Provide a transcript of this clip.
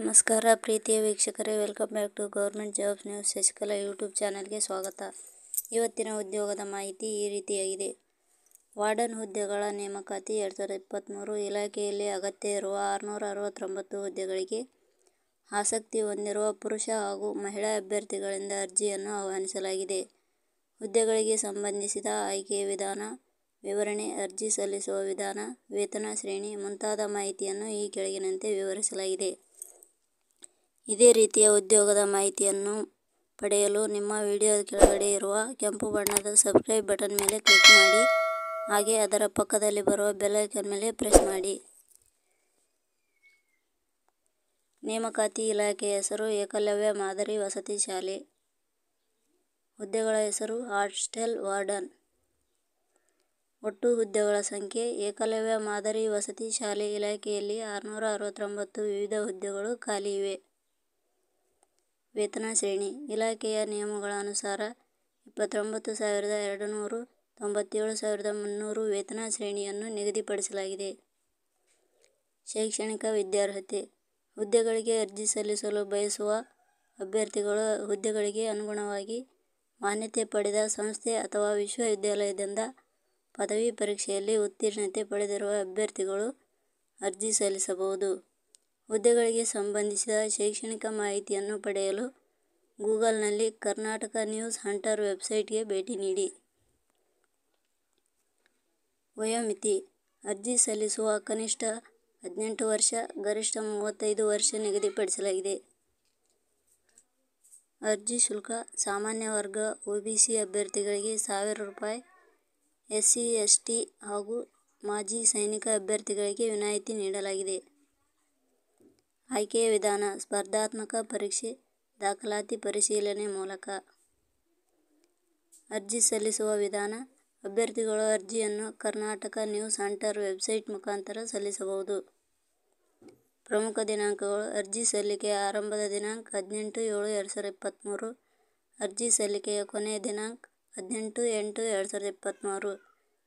ನಮಸ್ಕಾರ ಪ್ರೀತಿಯ ವೀಕ್ಷಕರೇ welcome back to government jobs news Shashikala YouTube ಚಾನಲ್ಗೆ ಸ್ವಾಗತ ಇವತ್ತಿನ ಉದ್ಯೋಗದ ಮಾಹಿತಿ ಈ ರೀತಿಯಾಗಿದೆ ವಾರ್ಡನ್ ಹುದ್ದೆಗಳ ನೇಮಕಾತಿ ಎರಡು ಸಾವಿರದ ಇಪ್ಪತ್ತ್ಮೂರು ಇಲಾಖೆಯಲ್ಲಿ ಅಗತ್ಯ ಇರುವ ಆರುನೂರ ಅರವತ್ತೊಂಬತ್ತು ಹುದ್ದೆಗಳಿಗೆ ಆಸಕ್ತಿ ಹೊಂದಿರುವ ಪುರುಷ ಹಾಗೂ ಮಹಿಳಾ ಅಭ್ಯರ್ಥಿಗಳಿಂದ ಅರ್ಜಿಯನ್ನು ಆಹ್ವಾನಿಸಲಾಗಿದೆ ಹುದ್ದೆಗಳಿಗೆ ಸಂಬಂಧಿಸಿದ ಆಯ್ಕೆ ವಿಧಾನ ವಿವರಣೆ ಅರ್ಜಿ ಸಲ್ಲಿಸುವ ವಿಧಾನ, ವೇತನ ಶ್ರೇಣಿ ಮುಂತಾದ ಮಾಹಿತಿಯನ್ನು ಈ ಕೆಳಗಿನಂತೆ ವಿವರಿಸಲಾಗಿದೆ. ಇದೇ ರೀತಿಯ ಉದ್ಯೋಗದ ಮಾಹಿತಿಯನ್ನು ಪಡೆಯಲು ನಿಮ್ಮ ವಿಡಿಯೋ ಕೆಳಗಡೆ ಇರುವ ಕೆಂಪು ಬಣ್ಣದ ಸಬ್ಸ್ಕ್ರೈಬ್ ಬಟನ್ ಮೇಲೆ ಕ್ಲಿಕ್ ಮಾಡಿ ಹಾಗೆ ಅದರ ಪಕ್ಕದಲ್ಲಿ ಬರುವ ಬೆಲ್ ಮೇಲೆ ಪ್ರೆಸ್ ಮಾಡಿ. ನೇಮಕಾತಿ ಇಲಾಖೆಯ ಹೆಸರು ಏಕಲವ್ಯ ಮಾದರಿ ವಸತಿ ಶಾಲೆ. ಹುದ್ದೆಗಳ ಹೆಸರು ಹಾಸ್ಟೆಲ್ ವಾರ್ಡನ್. ಒಟ್ಟು ಹುದ್ದೆಗಳ ಸಂಖ್ಯೆ ಏಕಲವ್ಯ ಮಾದರಿ ವಸತಿ ಶಾಲೆ ಇಲಾಖೆಯಲ್ಲಿ ಆರುನೂರ ಅರವತ್ತೊಂಬತ್ತು ವಿವಿಧ ಹುದ್ದೆಗಳು ಖಾಲಿ ಇವೆ. ವೇತನ ಶ್ರೇಣಿ: ಇಲಾಖೆಯ ನಿಯಮಗಳ ಅನುಸಾರ ಇಪ್ಪತ್ತೊಂಬತ್ತು ಸಾವಿರದ ಎರಡು ನೂರು ತೊಂಬತ್ತೇಳು ಸಾವಿರದ ಮುನ್ನೂರು ವೇತನ ಶ್ರೇಣಿಯನ್ನು ನಿಗದಿಪಡಿಸಲಾಗಿದೆ. ಶೈಕ್ಷಣಿಕ ವಿದ್ಯಾರ್ಹತೆ: ಹುದ್ದೆಗಳಿಗೆ ಅರ್ಜಿ ಸಲ್ಲಿಸಲು ಬಯಸುವ ಅಭ್ಯರ್ಥಿಗಳು ಹುದ್ದೆಗಳಿಗೆ ಅನುಗುಣವಾಗಿ ಮಾನ್ಯತೆ ಪಡೆದ ಸಂಸ್ಥೆ ಅಥವಾ ವಿಶ್ವವಿದ್ಯಾಲಯದಿಂದ ಪದವಿ ಪರೀಕ್ಷೆಯಲ್ಲಿ ಉತ್ತೀರ್ಣತೆ ಪಡೆದಿರುವ ಅಭ್ಯರ್ಥಿಗಳು ಅರ್ಜಿ ಸಲ್ಲಿಸಬಹುದು. ಹುದ್ದೆಗಳಿಗೆ ಸಂಬಂಧಿಸಿದ ಶೈಕ್ಷಣಿಕ ಮಾಹಿತಿಯನ್ನು ಪಡೆಯಲು ಗೂಗಲ್ನಲ್ಲಿ ಕರ್ನಾಟಕ ನ್ಯೂಸ್ ಹಂಟರ್ ವೆಬ್ಸೈಟ್ಗೆ ಭೇಟಿ ನೀಡಿ. ವಯೋಮಿತಿ: ಅರ್ಜಿ ಸಲ್ಲಿಸುವ ಕನಿಷ್ಠ ಹದಿನೆಂಟು ವರ್ಷ, ಗರಿಷ್ಠ ಮೂವತ್ತೈದು ವರ್ಷ ನಿಗದಿಪಡಿಸಲಾಗಿದೆ. ಅರ್ಜಿ ಶುಲ್ಕ: ಸಾಮಾನ್ಯ ವರ್ಗ, ಸಿ ಅಭ್ಯರ್ಥಿಗಳಿಗೆ ಸಾವಿರ ರೂಪಾಯಿ, ಎಸ್ಸಿ, ಎಸ್ಟಿ ಹಾಗೂ ಮಾಜಿ ಸೈನಿಕ ಅಭ್ಯರ್ಥಿಗಳಿಗೆ ವಿನಾಯಿತಿ ನೀಡಲಾಗಿದೆ. ಆಯ್ಕೆಯ ವಿಧಾನ: ಸ್ಪರ್ಧಾತ್ಮಕ ಪರೀಕ್ಷೆ ದಾಖಲಾತಿ ಪರಿಶೀಲನೆ ಮೂಲಕ ಅರ್ಜಿ ಸಲ್ಲಿಸುವ ವಿಧಾನ. ಅಭ್ಯರ್ಥಿಗಳು ಅರ್ಜಿಯನ್ನು ಕರ್ನಾಟಕ ನ್ಯೂಸ್ ಸೆಂಟರ್ ವೆಬ್ಸೈಟ್ ಮುಖಾಂತರ ಸಲ್ಲಿಸಬಹುದು. ಪ್ರಮುಖ ದಿನಾಂಕಗಳು: ಅರ್ಜಿ ಸಲ್ಲಿಕೆಯ ಆರಂಭದ ದಿನಾಂಕ ಹದಿನೆಂಟು ಏಳು ಎರಡು ಸಾವಿರದ ಇಪ್ಪತ್ತ್ಮೂರು ಅರ್ಜಿ ಸಲ್ಲಿಕೆಯ ಕೊನೆಯ ದಿನಾಂಕ ಹದಿನೆಂಟು ಎಂಟು ಎರಡು ಸಾವಿರದ ಇಪ್ಪತ್ತ್ಮೂರು